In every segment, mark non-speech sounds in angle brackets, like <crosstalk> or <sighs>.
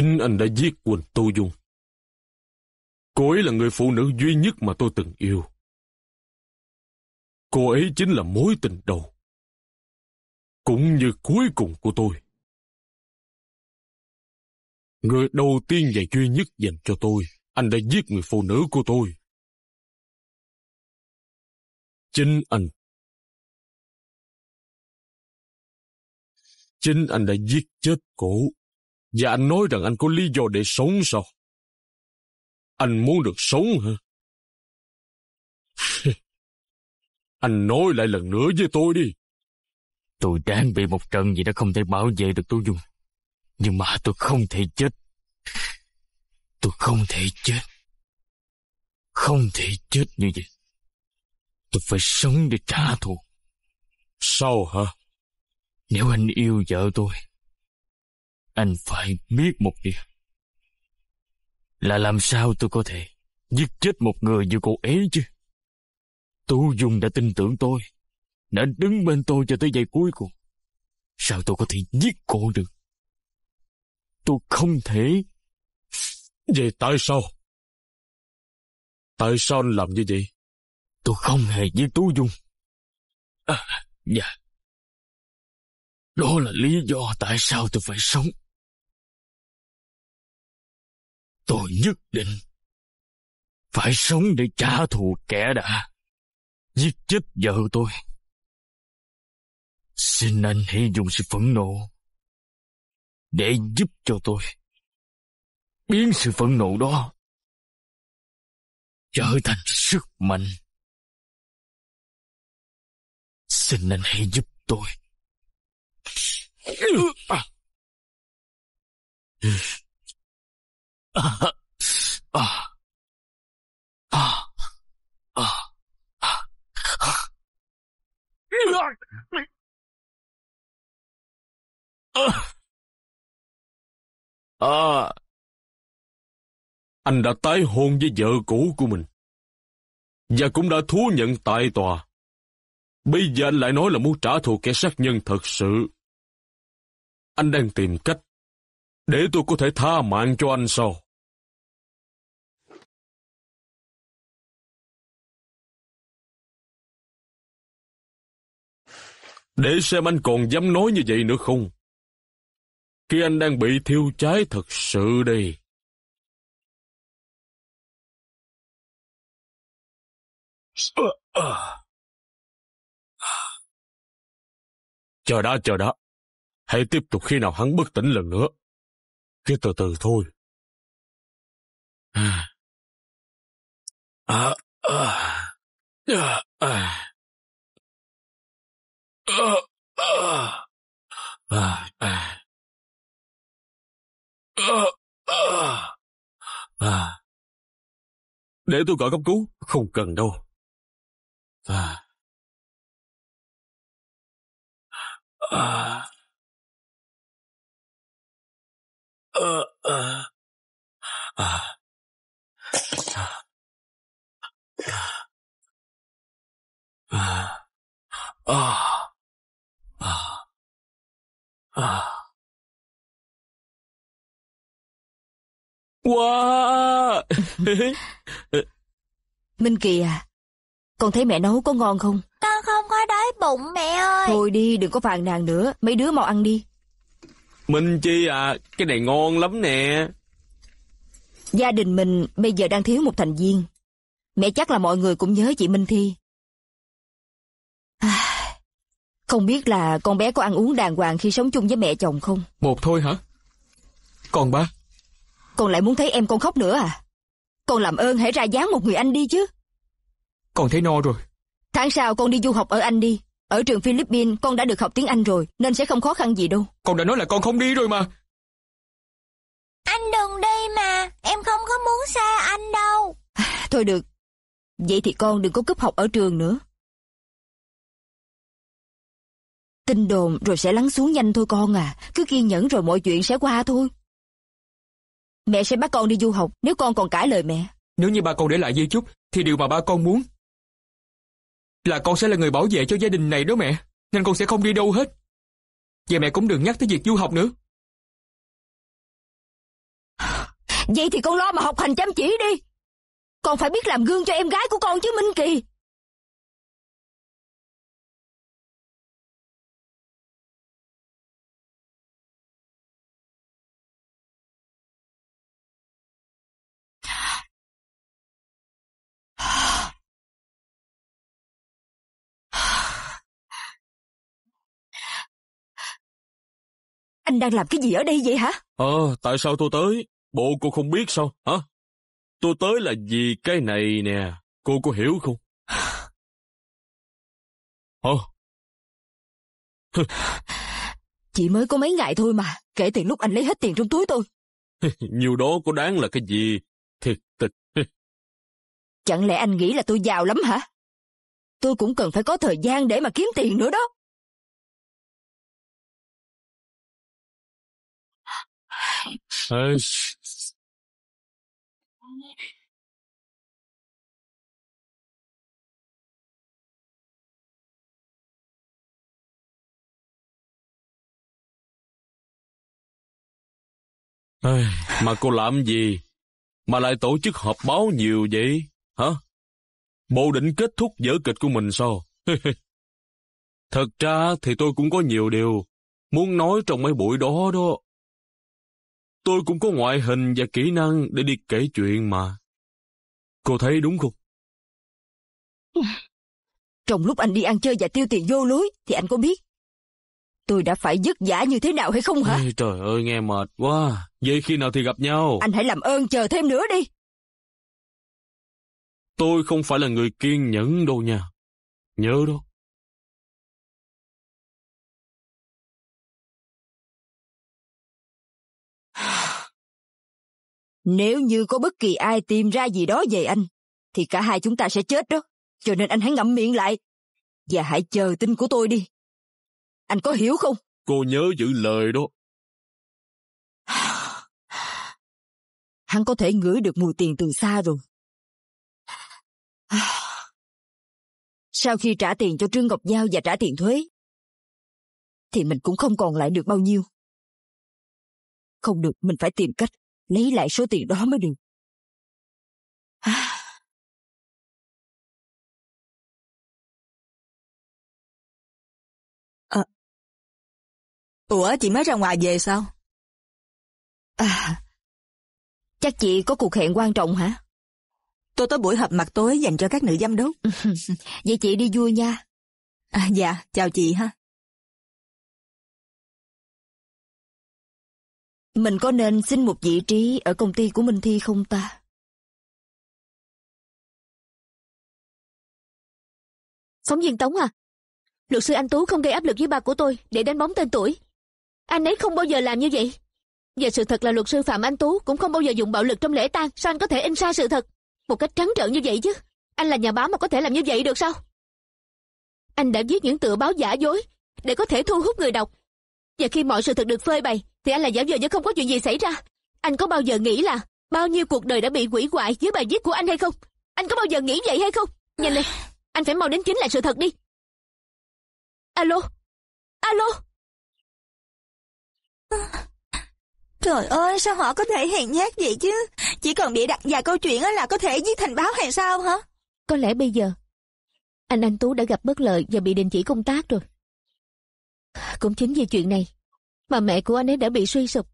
Chính anh đã giết Quỳnh Tô Dung. Cô ấy là người phụ nữ duy nhất mà tôi từng yêu. Cô ấy chính là mối tình đầu. Cũng như cuối cùng của tôi. Người đầu tiên và duy nhất dành cho tôi, anh đã giết người phụ nữ của tôi. Chính anh. Chính anh đã giết chết cổ và anh nói rằng anh có lý do để sống sao? Anh muốn được sống hả? <laughs> anh nói lại lần nữa với tôi đi. Tôi đang bị một trận gì đã không thể bảo vệ được tôi Dung. Nhưng mà tôi không thể chết. Tôi không thể chết. Không thể chết như vậy. Tôi phải sống để trả thù. Sao hả? Nếu anh yêu vợ tôi, anh phải biết một việc. Là làm sao tôi có thể giết chết một người như cô ấy chứ? Tú Dung đã tin tưởng tôi, đã đứng bên tôi cho tới giây cuối cùng. Sao tôi có thể giết cô được? Tôi không thể. Vậy tại sao? Tại sao anh làm như vậy? Tôi không hề giết Tú Dung. À, dạ. Đó là lý do tại sao tôi phải sống. Tôi nhất định phải sống để trả thù kẻ đã giết chết vợ tôi. Xin anh hãy dùng sự phẫn nộ để giúp cho tôi biến sự phẫn nộ đó trở thành sức mạnh. Xin anh hãy giúp tôi. 啊啊啊啊啊！À, anh đã tái hôn với vợ cũ của mình và cũng đã thú nhận tại tòa. Bây giờ anh lại nói là muốn trả thù kẻ sát nhân thật sự. Anh đang tìm cách để tôi có thể tha mạng cho anh sao? Để xem anh còn dám nói như vậy nữa không? Khi anh đang bị thiêu cháy thật sự đây. Chờ đã, chờ đã. Hãy tiếp tục khi nào hắn bất tỉnh lần nữa. Cứ từ từ thôi. À, à, à, à, à. Để tôi gọi cấp cứu, không cần đâu. À. À. À. À. À. À. À. 啊啊！Wow! À. À. <laughs> Minh Kỳ à, con thấy mẹ nấu có ngon không? Con không có đói bụng mẹ ơi. Thôi đi, đừng có phàn nàn nữa, mấy đứa mau ăn đi. Minh Chi à, cái này ngon lắm nè. Gia đình mình bây giờ đang thiếu một thành viên. Mẹ chắc là mọi người cũng nhớ chị Minh Thi. Không biết là con bé có ăn uống đàng hoàng khi sống chung với mẹ chồng không? Một thôi hả? Còn ba? Con lại muốn thấy em con khóc nữa à? Con làm ơn hãy ra dáng một người anh đi chứ. Con thấy no rồi. Tháng sau con đi du học ở Anh đi. Ở trường Philippines con đã được học tiếng Anh rồi nên sẽ không khó khăn gì đâu. Con đã nói là con không đi rồi mà. Anh đừng đi mà, em không có muốn xa anh đâu. À, thôi được, vậy thì con đừng có cúp học ở trường nữa. Tin đồn rồi sẽ lắng xuống nhanh thôi con à, cứ kiên nhẫn rồi mọi chuyện sẽ qua thôi. Mẹ sẽ bắt con đi du học nếu con còn cãi lời mẹ. Nếu như ba con để lại di chúc thì điều mà ba con muốn là con sẽ là người bảo vệ cho gia đình này đó mẹ, nên con sẽ không đi đâu hết. Và mẹ cũng đừng nhắc tới việc du học nữa. Vậy thì con lo mà học hành chăm chỉ đi. Con phải biết làm gương cho em gái của con chứ Minh Kỳ. Anh đang làm cái gì ở đây vậy hả? Ờ, à, tại sao tôi tới? Bộ cô không biết sao, hả? Tôi tới là vì cái này nè, cô có hiểu không? <sighs> Hả? <sighs> Chỉ mới có mấy ngày thôi mà, kể từ lúc anh lấy hết tiền trong túi tôi. <laughs> Nhiều đó có đáng là cái gì? Thiệt tịch. <laughs> Chẳng lẽ anh nghĩ là tôi giàu lắm hả? Tôi cũng cần phải có thời gian để mà kiếm tiền nữa đó. Đấy. Ây, mà cô làm gì? Mà lại tổ chức họp báo nhiều vậy? Hả? Bộ định kết thúc vở kịch của mình sao? <laughs> Thật ra thì tôi cũng có nhiều điều muốn nói trong mấy buổi đó đó tôi cũng có ngoại hình và kỹ năng để đi kể chuyện mà. Cô thấy đúng không? Trong lúc anh đi ăn chơi và tiêu tiền vô lối thì anh có biết tôi đã phải dứt giả như thế nào hay không hả? Ê, trời ơi nghe mệt quá, vậy khi nào thì gặp nhau? Anh hãy làm ơn chờ thêm nữa đi. Tôi không phải là người kiên nhẫn đâu nha, nhớ đó Nếu như có bất kỳ ai tìm ra gì đó về anh, thì cả hai chúng ta sẽ chết đó. Cho nên anh hãy ngậm miệng lại. Và hãy chờ tin của tôi đi. Anh có hiểu không? Cô nhớ giữ lời đó. <sighs> Hắn có thể ngửi được mùi tiền từ xa rồi. <sighs> Sau khi trả tiền cho Trương Ngọc Giao và trả tiền thuế, thì mình cũng không còn lại được bao nhiêu. Không được, mình phải tìm cách lấy lại số tiền đó mới được. À. Ờ. Ủa, chị mới ra ngoài về sao? À, chắc chị có cuộc hẹn quan trọng hả? Tôi tới buổi họp mặt tối dành cho các nữ giám đốc. <laughs> Vậy chị đi vui nha. À, dạ, chào chị ha. Mình có nên xin một vị trí ở công ty của Minh Thi không ta? Phóng viên Tống à, luật sư Anh Tú không gây áp lực với ba của tôi để đánh bóng tên tuổi. Anh ấy không bao giờ làm như vậy. Và sự thật là luật sư Phạm Anh Tú cũng không bao giờ dùng bạo lực trong lễ tang, sao anh có thể in sai sự thật? Một cách trắng trợn như vậy chứ. Anh là nhà báo mà có thể làm như vậy được sao? Anh đã viết những tựa báo giả dối để có thể thu hút người đọc. Và khi mọi sự thật được phơi bày, thì anh là giả vờ như không có chuyện gì xảy ra. Anh có bao giờ nghĩ là bao nhiêu cuộc đời đã bị quỷ hoại dưới bài viết của anh hay không? Anh có bao giờ nghĩ vậy hay không? Nhanh lên, anh phải mau đến chính là sự thật đi. Alo, alo. Trời ơi, sao họ có thể hèn nhát vậy chứ? Chỉ cần bị đặt vài câu chuyện là có thể viết thành báo hay sao hả? Có lẽ bây giờ, anh Anh Tú đã gặp bất lợi và bị đình chỉ công tác rồi. Cũng chính vì chuyện này mà mẹ của anh ấy đã bị suy sụp.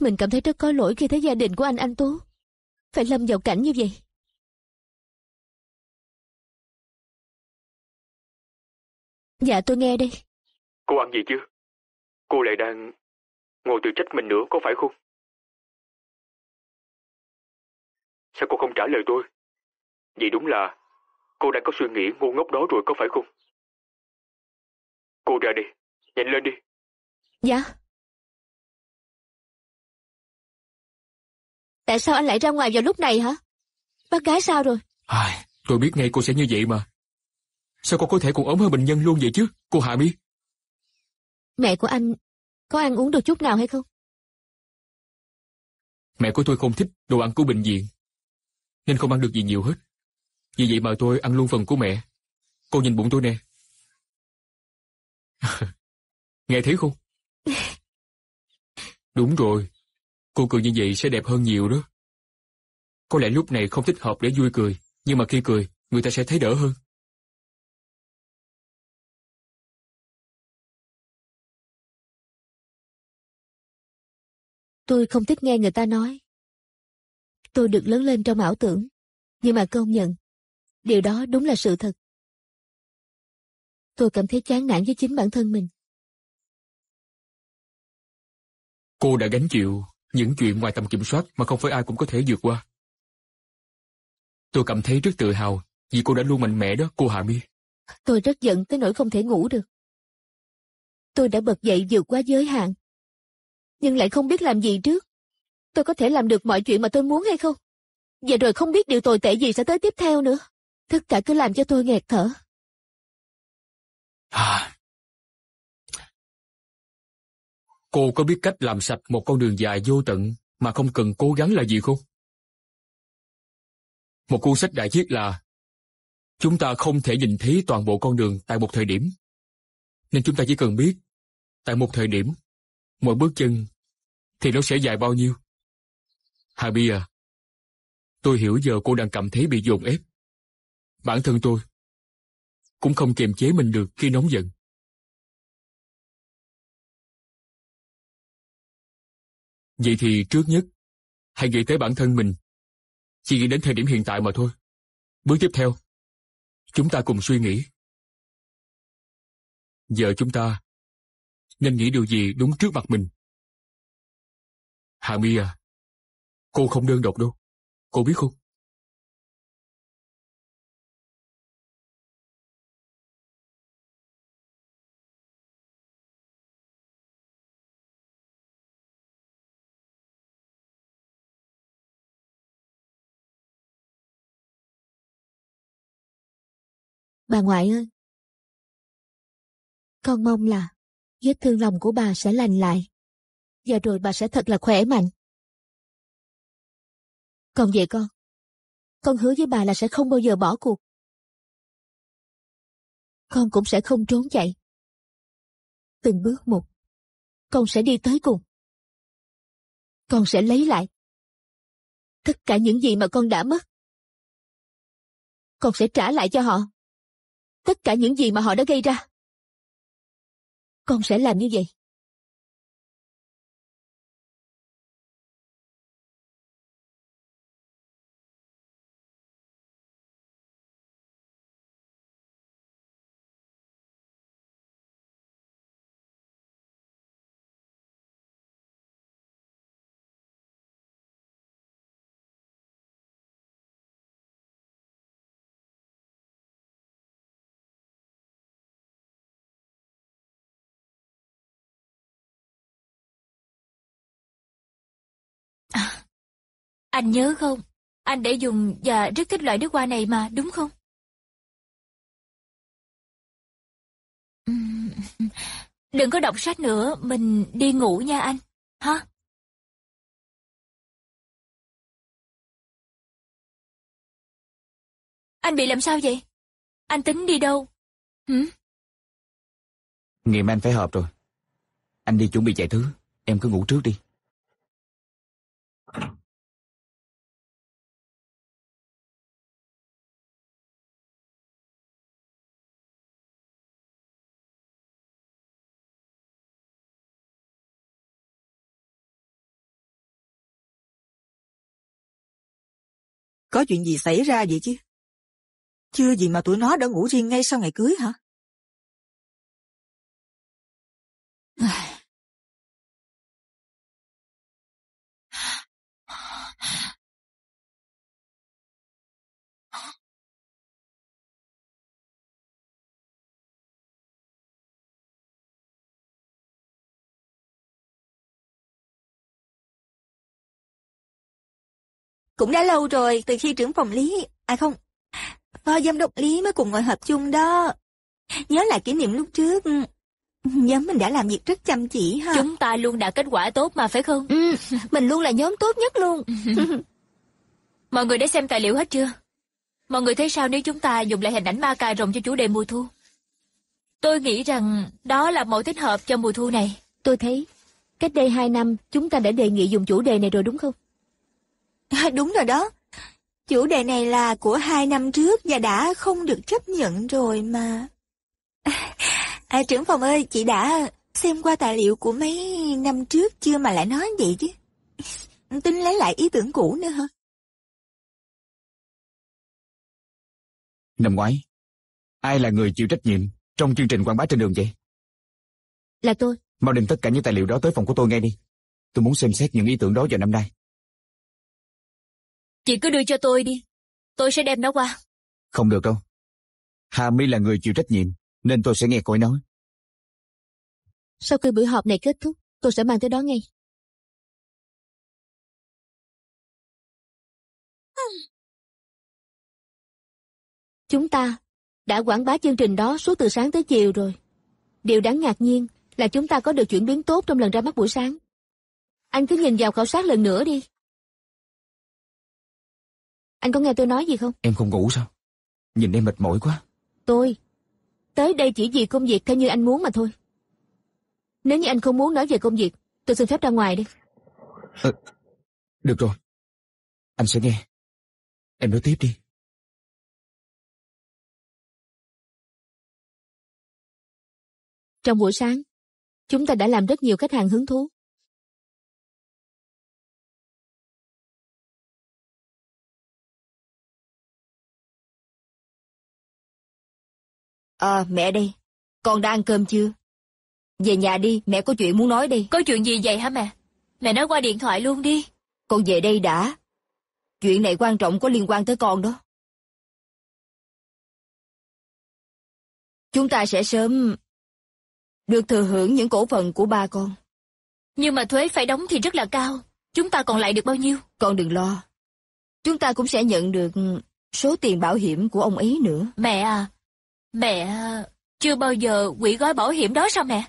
Mình cảm thấy rất có lỗi khi thấy gia đình của anh anh Tú phải lâm vào cảnh như vậy. Dạ tôi nghe đây. Cô ăn gì chưa? Cô lại đang ngồi tự trách mình nữa có phải không? Sao cô không trả lời tôi? Vậy đúng là cô đã có suy nghĩ ngu ngốc đó rồi có phải không? Cô ra đi, nhanh lên đi. Dạ. Tại sao anh lại ra ngoài vào lúc này hả? Bác gái sao rồi? À, tôi biết ngay cô sẽ như vậy mà. Sao cô có thể còn ốm hơn bệnh nhân luôn vậy chứ, cô Hạ Mi? Mẹ của anh có ăn uống được chút nào hay không? Mẹ của tôi không thích đồ ăn của bệnh viện, nên không ăn được gì nhiều hết. Vì vậy mà tôi ăn luôn phần của mẹ. Cô nhìn bụng tôi nè. <laughs> Nghe thấy không? Đúng rồi, cô cười như vậy sẽ đẹp hơn nhiều đó. Có lẽ lúc này không thích hợp để vui cười, nhưng mà khi cười, người ta sẽ thấy đỡ hơn. Tôi không thích nghe người ta nói. Tôi được lớn lên trong ảo tưởng, nhưng mà công nhận, điều đó đúng là sự thật. Tôi cảm thấy chán nản với chính bản thân mình. Cô đã gánh chịu những chuyện ngoài tầm kiểm soát mà không phải ai cũng có thể vượt qua. Tôi cảm thấy rất tự hào vì cô đã luôn mạnh mẽ đó, cô Hạ Mi. Tôi rất giận tới nỗi không thể ngủ được. Tôi đã bật dậy vượt qua giới hạn. Nhưng lại không biết làm gì trước. Tôi có thể làm được mọi chuyện mà tôi muốn hay không? Vậy rồi không biết điều tồi tệ gì sẽ tới tiếp theo nữa. Tất cả cứ làm cho tôi nghẹt thở. À, cô có biết cách làm sạch một con đường dài vô tận mà không cần cố gắng là gì không? Một cuốn sách đại viết là chúng ta không thể nhìn thấy toàn bộ con đường tại một thời điểm. Nên chúng ta chỉ cần biết tại một thời điểm, mỗi bước chân thì nó sẽ dài bao nhiêu. Hà à, tôi hiểu giờ cô đang cảm thấy bị dồn ép. Bản thân tôi cũng không kiềm chế mình được khi nóng giận. Vậy thì trước nhất, hãy nghĩ tới bản thân mình. Chỉ nghĩ đến thời điểm hiện tại mà thôi. Bước tiếp theo, chúng ta cùng suy nghĩ. Giờ chúng ta nên nghĩ điều gì đúng trước mặt mình. hà Mi à, cô không đơn độc đâu. Cô biết không? Bà ngoại ơi! Con mong là vết thương lòng của bà sẽ lành lại. giờ rồi bà sẽ thật là khỏe mạnh. Còn về con, con hứa với bà là sẽ không bao giờ bỏ cuộc. Con cũng sẽ không trốn chạy. Từng bước một, con sẽ đi tới cùng. Con sẽ lấy lại tất cả những gì mà con đã mất. Con sẽ trả lại cho họ tất cả những gì mà họ đã gây ra. Con sẽ làm như vậy. Anh nhớ không? Anh để dùng và rất thích loại nước hoa này mà, đúng không? <laughs> Đừng có đọc sách nữa, mình đi ngủ nha anh. Hả? Anh bị làm sao vậy? Anh tính đi đâu? Hử? Ngày mai anh phải họp rồi. Anh đi chuẩn bị chạy thứ, em cứ ngủ trước đi. Có chuyện gì xảy ra vậy chứ? Chưa gì mà tụi nó đã ngủ riêng ngay sau ngày cưới hả? Cũng đã lâu rồi, từ khi trưởng phòng lý, à không, phó giám đốc lý mới cùng ngồi họp chung đó. Nhớ lại kỷ niệm lúc trước, nhóm mình đã làm việc rất chăm chỉ ha. Chúng ta luôn đạt kết quả tốt mà phải không? Ừ, mình luôn là nhóm tốt nhất luôn. <laughs> Mọi người đã xem tài liệu hết chưa? Mọi người thấy sao nếu chúng ta dùng lại hình ảnh ma cà rồng cho chủ đề mùa thu? Tôi nghĩ rằng đó là mẫu thích hợp cho mùa thu này. Tôi thấy, cách đây hai năm chúng ta đã đề nghị dùng chủ đề này rồi đúng không? <laughs> đúng rồi đó. Chủ đề này là của hai năm trước và đã không được chấp nhận rồi mà. <laughs> À, trưởng phòng ơi, chị đã xem qua tài liệu của mấy năm trước chưa mà lại nói vậy chứ? <laughs> Tính lấy lại ý tưởng cũ nữa hả? Năm ngoái, ai là người chịu trách nhiệm trong chương trình quảng bá trên đường vậy? Là tôi. Mau đem tất cả những tài liệu đó tới phòng của tôi ngay đi. Tôi muốn xem xét những ý tưởng đó vào năm nay. Chị cứ đưa cho tôi đi. Tôi sẽ đem nó qua. Không được đâu. Hà My là người chịu trách nhiệm, nên tôi sẽ nghe cô ấy nói. Sau khi buổi họp này kết thúc, tôi sẽ mang tới đó ngay. Chúng ta đã quảng bá chương trình đó suốt từ sáng tới chiều rồi. Điều đáng ngạc nhiên là chúng ta có được chuyển biến tốt trong lần ra mắt buổi sáng. Anh cứ nhìn vào khảo sát lần nữa đi. Anh có nghe tôi nói gì không? Em không ngủ sao? Nhìn em mệt mỏi quá. Tôi, tới đây chỉ vì công việc theo như anh muốn mà thôi. Nếu như anh không muốn nói về công việc, tôi xin phép ra ngoài đi. À, được rồi. Anh sẽ nghe. Em nói tiếp đi. Trong buổi sáng, chúng ta đã làm rất nhiều khách hàng hứng thú. ờ mẹ đây, con đã ăn cơm chưa? Về nhà đi, mẹ có chuyện muốn nói đi. Có chuyện gì vậy hả mẹ? Mẹ nói qua điện thoại luôn đi. Con về đây đã. Chuyện này quan trọng có liên quan tới con đó. Chúng ta sẽ sớm được thừa hưởng những cổ phần của ba con. Nhưng mà thuế phải đóng thì rất là cao. Chúng ta còn lại được bao nhiêu? Con đừng lo. Chúng ta cũng sẽ nhận được số tiền bảo hiểm của ông ấy nữa. Mẹ à, Mẹ chưa bao giờ quỷ gói bảo hiểm đó sao mẹ?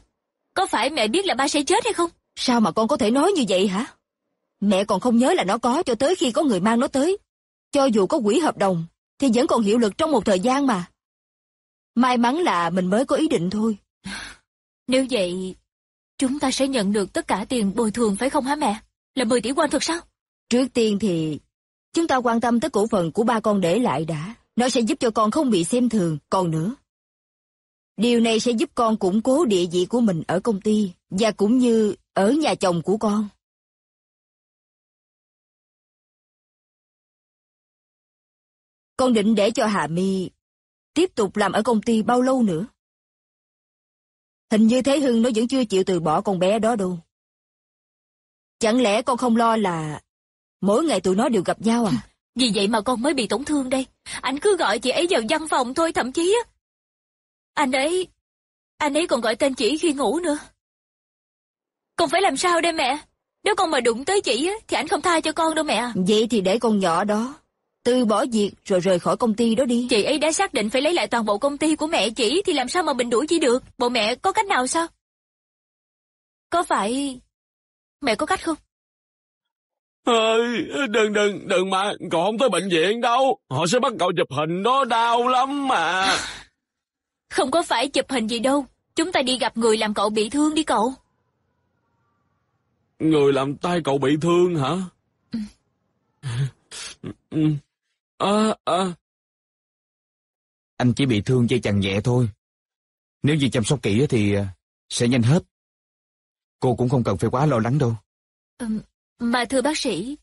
Có phải mẹ biết là ba sẽ chết hay không? Sao mà con có thể nói như vậy hả? Mẹ còn không nhớ là nó có cho tới khi có người mang nó tới. Cho dù có quỹ hợp đồng, thì vẫn còn hiệu lực trong một thời gian mà. May mắn là mình mới có ý định thôi. <sighs> Nếu vậy, chúng ta sẽ nhận được tất cả tiền bồi thường phải không hả mẹ? Là 10 tỷ quan thật sao? Trước tiên thì, chúng ta quan tâm tới cổ phần của ba con để lại đã. Nó sẽ giúp cho con không bị xem thường, còn nữa. Điều này sẽ giúp con củng cố địa vị của mình ở công ty và cũng như ở nhà chồng của con. Con định để cho Hà Mi tiếp tục làm ở công ty bao lâu nữa? Hình như Thế Hưng nó vẫn chưa chịu từ bỏ con bé đó đâu. Chẳng lẽ con không lo là mỗi ngày tụi nó đều gặp nhau à? <laughs> Vì vậy mà con mới bị tổn thương đây. Anh cứ gọi chị ấy vào văn phòng thôi thậm chí. Anh ấy... Anh ấy còn gọi tên chị khi ngủ nữa. Con phải làm sao đây mẹ? Nếu con mà đụng tới chị thì anh không tha cho con đâu mẹ. Vậy thì để con nhỏ đó. Từ bỏ việc rồi rời khỏi công ty đó đi. Chị ấy đã xác định phải lấy lại toàn bộ công ty của mẹ chị thì làm sao mà mình đuổi chị được? Bộ mẹ có cách nào sao? Có phải... Mẹ có cách không? Ơi, đừng đừng đừng mà, cậu không tới bệnh viện đâu. Họ sẽ bắt cậu chụp hình đó đau lắm mà. Không có phải chụp hình gì đâu. Chúng ta đi gặp người làm cậu bị thương đi cậu. Người làm tay cậu bị thương hả? Ừ. À, à. Anh chỉ bị thương dây chằng nhẹ thôi. Nếu như chăm sóc kỹ thì sẽ nhanh hết. Cô cũng không cần phải quá lo lắng đâu. Ừ, mà thưa bác sĩ,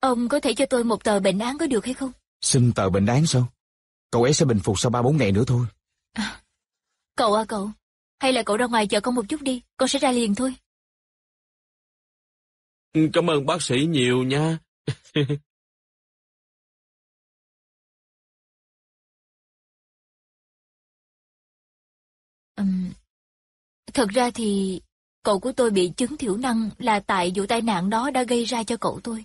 ông có thể cho tôi một tờ bệnh án có được hay không? Xin tờ bệnh án sao? Cậu ấy sẽ bình phục sau 3-4 ngày nữa thôi. À, cậu à cậu, hay là cậu ra ngoài chờ con một chút đi, con sẽ ra liền thôi. Cảm ơn bác sĩ nhiều nha. um, <laughs> thật ra thì Cậu của tôi bị chứng thiểu năng là tại vụ tai nạn đó đã gây ra cho cậu tôi.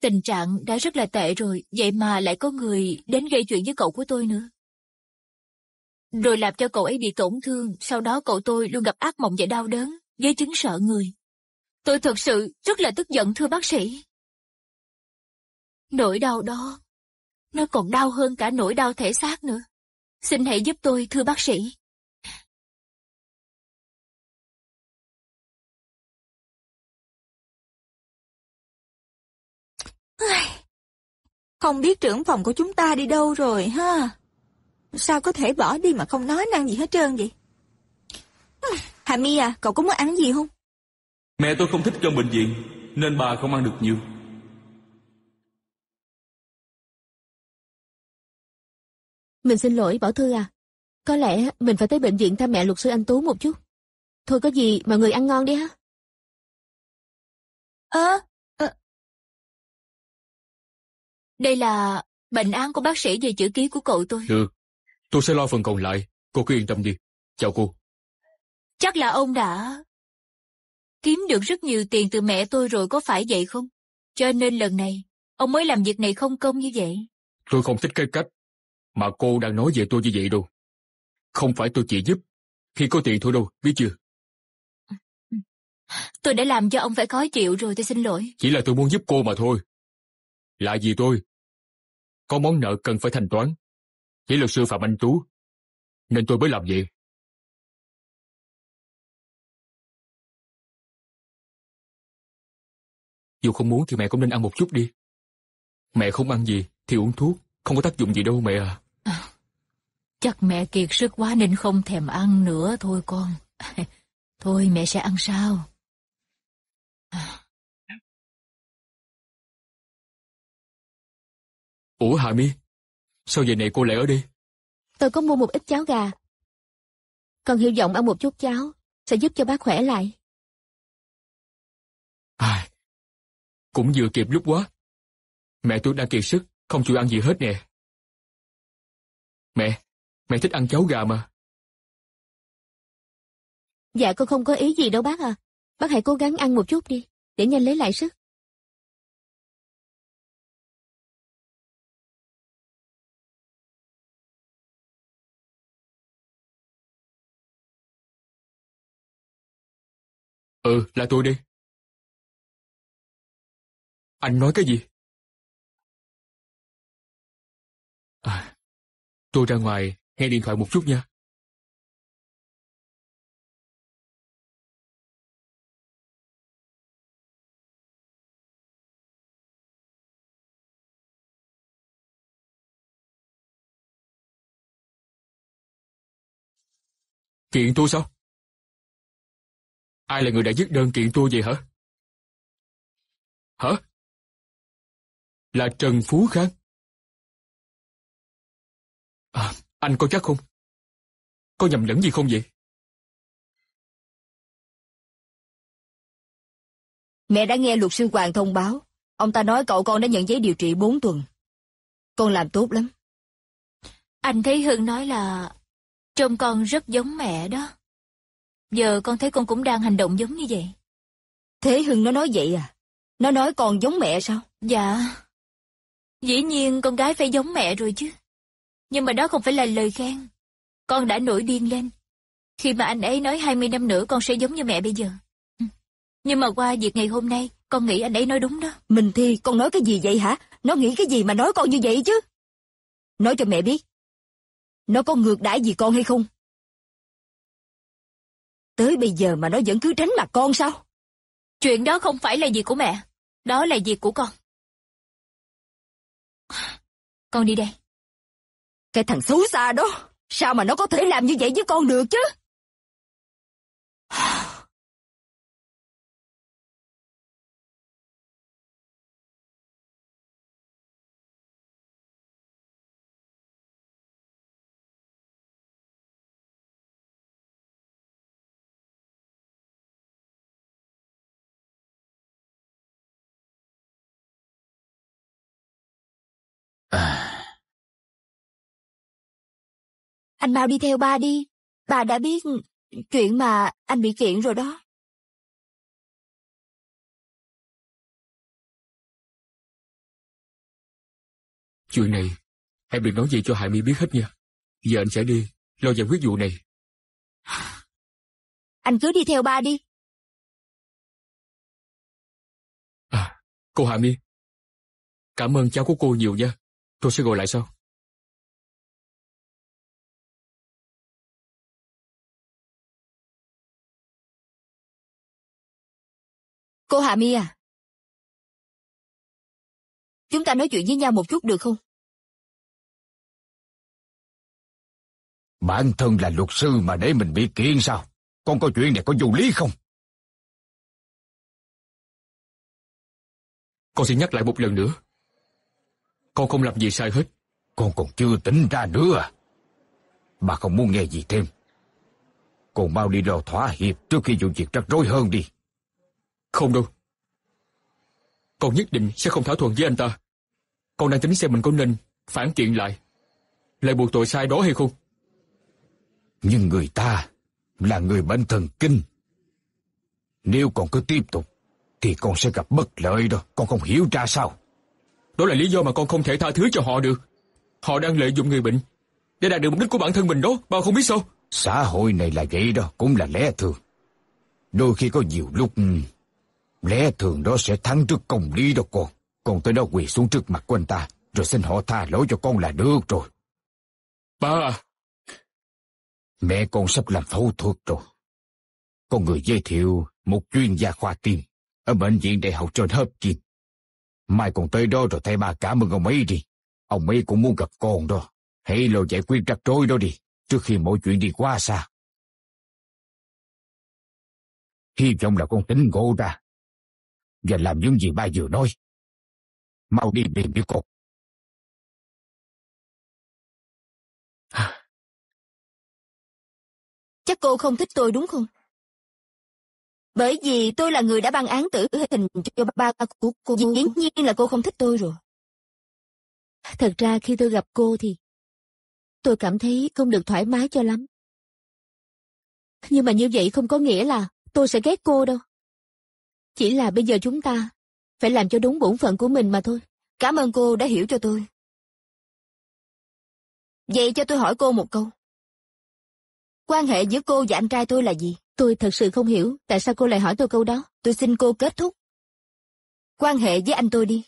Tình trạng đã rất là tệ rồi, vậy mà lại có người đến gây chuyện với cậu của tôi nữa. Rồi làm cho cậu ấy bị tổn thương, sau đó cậu tôi luôn gặp ác mộng và đau đớn, với chứng sợ người. Tôi thật sự rất là tức giận thưa bác sĩ. Nỗi đau đó, nó còn đau hơn cả nỗi đau thể xác nữa. Xin hãy giúp tôi thưa bác sĩ. Không biết trưởng phòng của chúng ta đi đâu rồi ha? Sao có thể bỏ đi mà không nói năng gì hết trơn vậy? Hà My à, cậu có muốn ăn gì không? Mẹ tôi không thích cơm bệnh viện, nên bà không ăn được nhiều. Mình xin lỗi Bảo Thư à. Có lẽ mình phải tới bệnh viện thăm mẹ luật sư anh Tú một chút. Thôi có gì mà người ăn ngon đi ha. Ơ, Đây là bệnh án của bác sĩ về chữ ký của cậu tôi. Được, tôi sẽ lo phần còn lại. Cô cứ yên tâm đi. Chào cô. Chắc là ông đã kiếm được rất nhiều tiền từ mẹ tôi rồi có phải vậy không? Cho nên lần này, ông mới làm việc này không công như vậy. Tôi không thích cái cách mà cô đang nói về tôi như vậy đâu. Không phải tôi chỉ giúp khi có tiền thôi đâu, biết chưa? Tôi đã làm cho ông phải khó chịu rồi, tôi xin lỗi. Chỉ là tôi muốn giúp cô mà thôi. Là gì tôi? Có món nợ cần phải thanh toán. Chỉ luật sư Phạm Anh Tú. Nên tôi mới làm vậy. Dù không muốn thì mẹ cũng nên ăn một chút đi. Mẹ không ăn gì thì uống thuốc, không có tác dụng gì đâu mẹ à. à chắc mẹ kiệt sức quá nên không thèm ăn nữa thôi con. <laughs> thôi mẹ sẽ ăn sao? À. Ủa Hạ Mi, sao giờ này cô lại ở đây? Tôi có mua một ít cháo gà. Còn hy vọng ăn một chút cháo, sẽ giúp cho bác khỏe lại. À, cũng vừa kịp lúc quá. Mẹ tôi đang kiệt sức, không chịu ăn gì hết nè. Mẹ, mẹ thích ăn cháo gà mà. Dạ con không có ý gì đâu bác à. Bác hãy cố gắng ăn một chút đi, để nhanh lấy lại sức. Ừ, là tôi đi. Anh nói cái gì? À, tôi ra ngoài nghe điện thoại một chút nha. Kiện tôi sao? Ai là người đã viết đơn kiện tôi vậy hả? Hả? Là Trần Phú Khang. À, anh có chắc không? Có nhầm lẫn gì không vậy? Mẹ đã nghe luật sư Hoàng thông báo. Ông ta nói cậu con đã nhận giấy điều trị 4 tuần. Con làm tốt lắm. Anh thấy Hương nói là trông con rất giống mẹ đó. Giờ con thấy con cũng đang hành động giống như vậy. Thế Hưng nó nói vậy à? Nó nói con giống mẹ sao? Dạ. Dĩ nhiên con gái phải giống mẹ rồi chứ. Nhưng mà đó không phải là lời khen. Con đã nổi điên lên. Khi mà anh ấy nói 20 năm nữa con sẽ giống như mẹ bây giờ. Ừ. Nhưng mà qua việc ngày hôm nay, con nghĩ anh ấy nói đúng đó. Mình thi, con nói cái gì vậy hả? Nó nghĩ cái gì mà nói con như vậy chứ? Nói cho mẹ biết. Nó có ngược đãi gì con hay không? Tới bây giờ mà nó vẫn cứ tránh mặt con sao? Chuyện đó không phải là gì của mẹ. Đó là gì của con. Con đi đây. Cái thằng xấu xa đó, sao mà nó có thể làm như vậy với con được chứ? <sighs> Anh mau đi theo ba đi. Bà đã biết chuyện mà anh bị kiện rồi đó. Chuyện này, em đừng nói gì cho Hải Mi biết hết nha. Giờ anh sẽ đi, lo giải quyết vụ này. Anh cứ đi theo ba đi. À, cô Hạ Mi, cảm ơn cháu của cô nhiều nha. Tôi sẽ gọi lại sau. Cô Hạ Mi à? Chúng ta nói chuyện với nhau một chút được không? Bản thân là luật sư mà để mình bị kiện sao? Con có chuyện này có vô lý không? Con xin nhắc lại một lần nữa. Con không làm gì sai hết. Con còn chưa tính ra nữa à? Bà không muốn nghe gì thêm. Con mau đi rồi thỏa hiệp trước khi vụ việc rắc rối hơn đi. Không đâu. Con nhất định sẽ không thỏa thuận với anh ta. Con đang tính xem mình có nên phản kiện lại. Lại buộc tội sai đó hay không? Nhưng người ta là người bệnh thần kinh. Nếu còn cứ tiếp tục, thì con sẽ gặp bất lợi đó. Con không hiểu ra sao. Đó là lý do mà con không thể tha thứ cho họ được. Họ đang lợi dụng người bệnh để đạt được mục đích của bản thân mình đó. bao không biết sao? Xã hội này là vậy đó, cũng là lẽ thường. Đôi khi có nhiều lúc Lẽ thường đó sẽ thắng trước công lý đó con. Con tới đó quỳ xuống trước mặt của anh ta, rồi xin họ tha lỗi cho con là được rồi. Ba Mẹ con sắp làm phẫu thuật rồi. Con người giới thiệu một chuyên gia khoa tim ở bệnh viện đại học John Hopkins. Mai con tới đó rồi thay ba cảm ơn ông ấy đi. Ông ấy cũng muốn gặp con đó. Hãy lo giải quyết rắc rối đó đi, trước khi mọi chuyện đi quá xa. Hy vọng là con tính ngộ ra, và làm những gì ba vừa nói. Mau đi tìm đi cô. Chắc cô không thích tôi đúng không? Bởi vì tôi là người đã ban án tử hình cho ba của cô. Dĩ nhiên là cô không thích tôi rồi. Thật ra khi tôi gặp cô thì tôi cảm thấy không được thoải mái cho lắm. Nhưng mà như vậy không có nghĩa là tôi sẽ ghét cô đâu. Chỉ là bây giờ chúng ta phải làm cho đúng bổn phận của mình mà thôi. Cảm ơn cô đã hiểu cho tôi. Vậy cho tôi hỏi cô một câu. Quan hệ giữa cô và anh trai tôi là gì? Tôi thật sự không hiểu tại sao cô lại hỏi tôi câu đó. Tôi xin cô kết thúc. Quan hệ với anh tôi đi.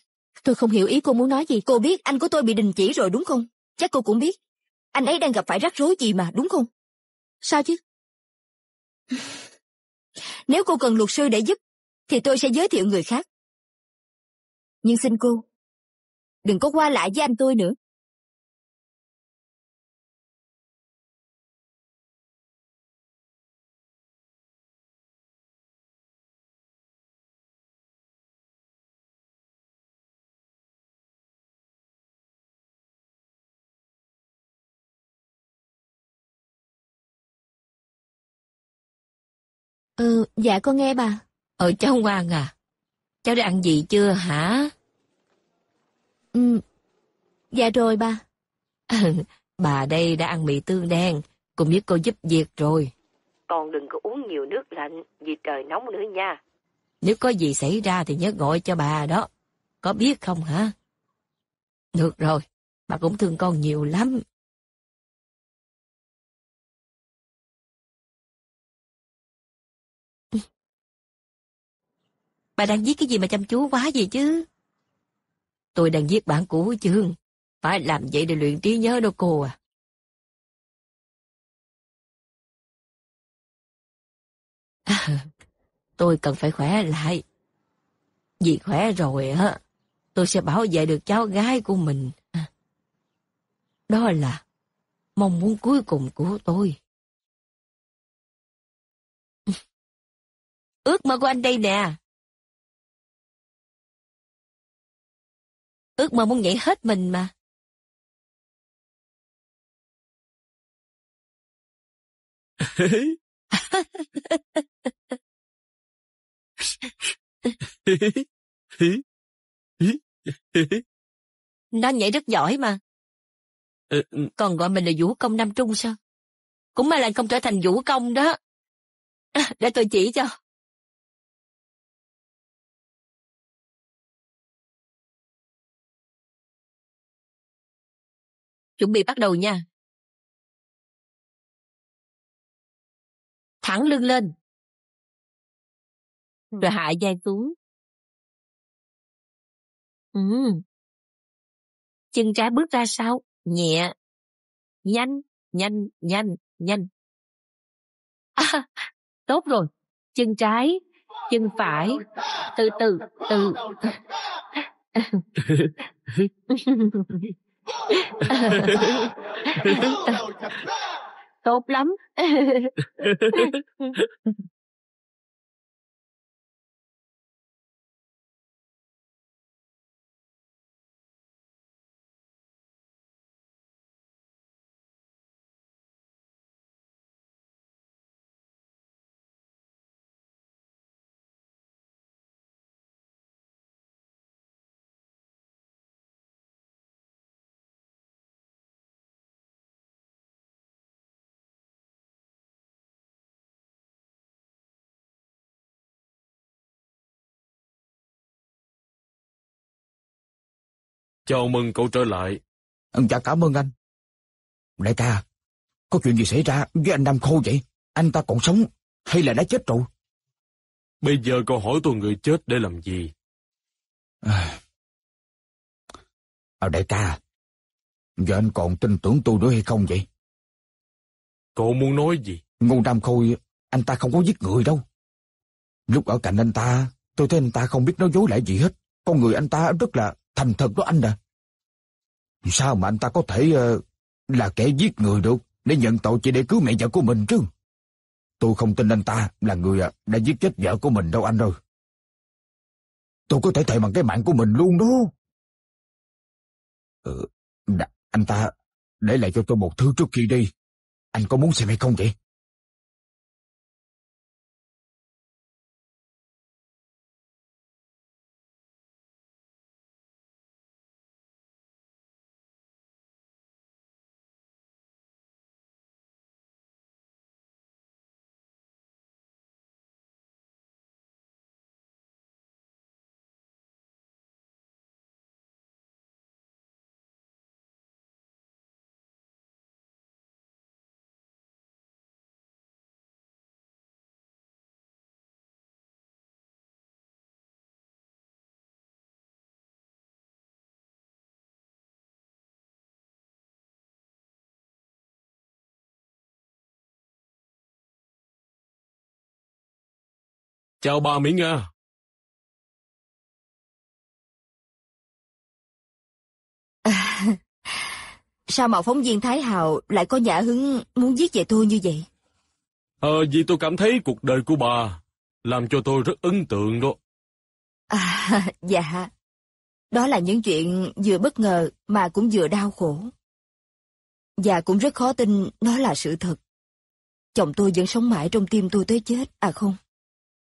Tôi không hiểu ý cô muốn nói gì. Cô biết anh của tôi bị đình chỉ rồi đúng không? Chắc cô cũng biết. Anh ấy đang gặp phải rắc rối gì mà đúng không? Sao chứ? <laughs> Nếu cô cần luật sư để giúp, thì tôi sẽ giới thiệu người khác. Nhưng xin cô, đừng có qua lại với anh tôi nữa. Ừ, dạ con nghe bà. Ờ cháu Quang à, cháu đã ăn gì chưa hả? Ừ, dạ rồi ba. <laughs> bà đây đã ăn mì tương đen, cùng với cô giúp việc rồi. Con đừng có uống nhiều nước lạnh, vì trời nóng nữa nha. Nếu có gì xảy ra thì nhớ gọi cho bà đó. Có biết không hả? Được rồi, bà cũng thương con nhiều lắm. Bà đang viết cái gì mà chăm chú quá vậy chứ? Tôi đang viết bản cũ chương. Phải làm vậy để luyện trí nhớ đâu cô à. à tôi cần phải khỏe lại. Vì khỏe rồi á, tôi sẽ bảo vệ được cháu gái của mình. Đó là mong muốn cuối cùng của tôi. Ước mơ của anh đây nè, Ước mơ muốn nhảy hết mình mà. Nó nhảy rất giỏi mà. Còn gọi mình là vũ công Nam Trung sao? Cũng may là không trở thành vũ công đó. Để tôi chỉ cho. Chuẩn bị bắt đầu nha. Thẳng lưng lên. Ừ. Rồi hạ vai xuống. Ừ. Chân trái bước ra sau, nhẹ. Nhanh, nhanh, nhanh, nhanh. À, tốt rồi. Chân trái, chân phải. Từ từ, từ. <laughs> <laughs> tốt lắm <laughs> Chào mừng cậu trở lại. Ừ, dạ cảm ơn anh. Đại ca, có chuyện gì xảy ra với anh Nam Khô vậy? Anh ta còn sống hay là đã chết rồi? Bây giờ cậu hỏi tôi người chết để làm gì? À, à đại ca, giờ anh còn tin tưởng tôi nữa hay không vậy? Cậu muốn nói gì? Ngô Nam Khôi, anh ta không có giết người đâu. Lúc ở cạnh anh ta, tôi thấy anh ta không biết nói dối lại gì hết. Con người anh ta rất là Thành thật đó anh à. Sao mà anh ta có thể uh, là kẻ giết người được để nhận tội chỉ để cứu mẹ vợ của mình chứ? Tôi không tin anh ta là người uh, đã giết chết vợ của mình đâu anh ơi. Tôi có thể thề bằng cái mạng của mình luôn đó. Ừ, ờ, đã, anh ta, để lại cho tôi một thứ trước khi đi. Anh có muốn xem hay không vậy? Chào bà Mỹ Nga. <laughs> sao mà phóng viên Thái Hào lại có nhã hứng muốn giết về tôi như vậy? Ờ, vì tôi cảm thấy cuộc đời của bà làm cho tôi rất ấn tượng đó. À, <laughs> dạ. Đó là những chuyện vừa bất ngờ mà cũng vừa đau khổ. Và cũng rất khó tin nó là sự thật. Chồng tôi vẫn sống mãi trong tim tôi tới chết, à không?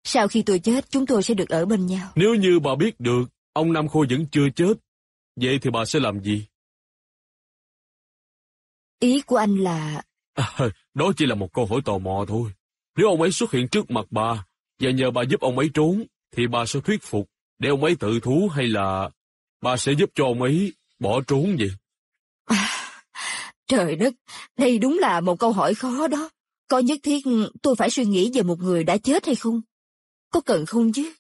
Sau khi tôi chết, chúng tôi sẽ được ở bên nhau. Nếu như bà biết được, ông Nam Khôi vẫn chưa chết, vậy thì bà sẽ làm gì? Ý của anh là... À, đó chỉ là một câu hỏi tò mò thôi. Nếu ông ấy xuất hiện trước mặt bà, và nhờ bà giúp ông ấy trốn, thì bà sẽ thuyết phục để ông ấy tự thú hay là bà sẽ giúp cho ông ấy bỏ trốn vậy? À, trời đất, đây đúng là một câu hỏi khó đó. Có nhất thiết tôi phải suy nghĩ về một người đã chết hay không? Có cần không chứ?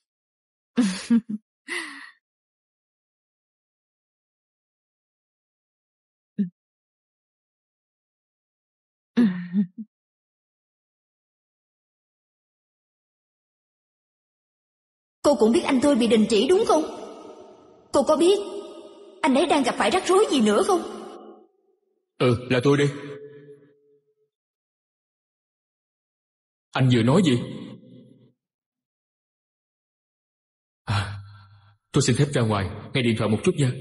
Cô cũng biết anh tôi bị đình chỉ đúng không? Cô có biết anh ấy đang gặp phải rắc rối gì nữa không? Ừ, là tôi đi. Anh vừa nói gì? Tôi xin phép ra ngoài, nghe điện thoại một chút nha.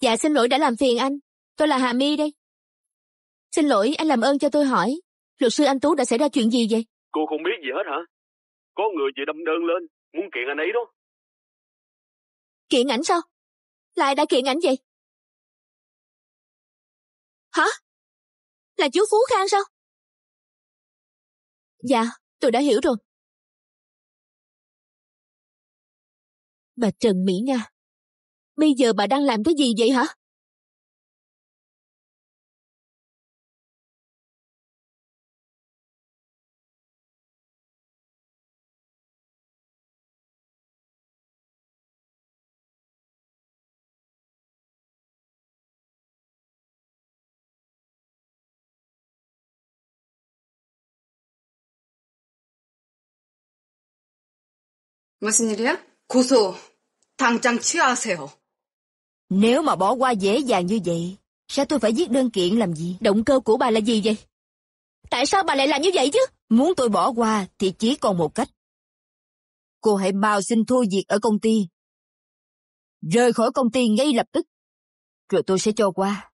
Dạ xin lỗi đã làm phiền anh, tôi là Hà My đây. Xin lỗi, anh làm ơn cho tôi hỏi, luật sư anh Tú đã xảy ra chuyện gì vậy? Cô không biết gì hết hả? Có người chị đâm đơn lên, muốn kiện anh ấy đó. Kiện ảnh sao? Lại đã kiện ảnh vậy? Hả? Là chú Phú Khang sao? Dạ, tôi đã hiểu rồi. Bà Trần Mỹ Nga, bây giờ bà đang làm cái gì vậy hả? 무슨 일이야? 고소. 당장 취하하세요. Nếu mà bỏ qua dễ dàng như vậy, sao tôi phải viết đơn kiện làm gì? Động cơ của bà là gì vậy? Tại sao bà lại làm như vậy chứ? Muốn tôi bỏ qua thì chỉ còn một cách. Cô hãy bao xin thôi việc ở công ty. Rời khỏi công ty ngay lập tức. Rồi tôi sẽ cho qua.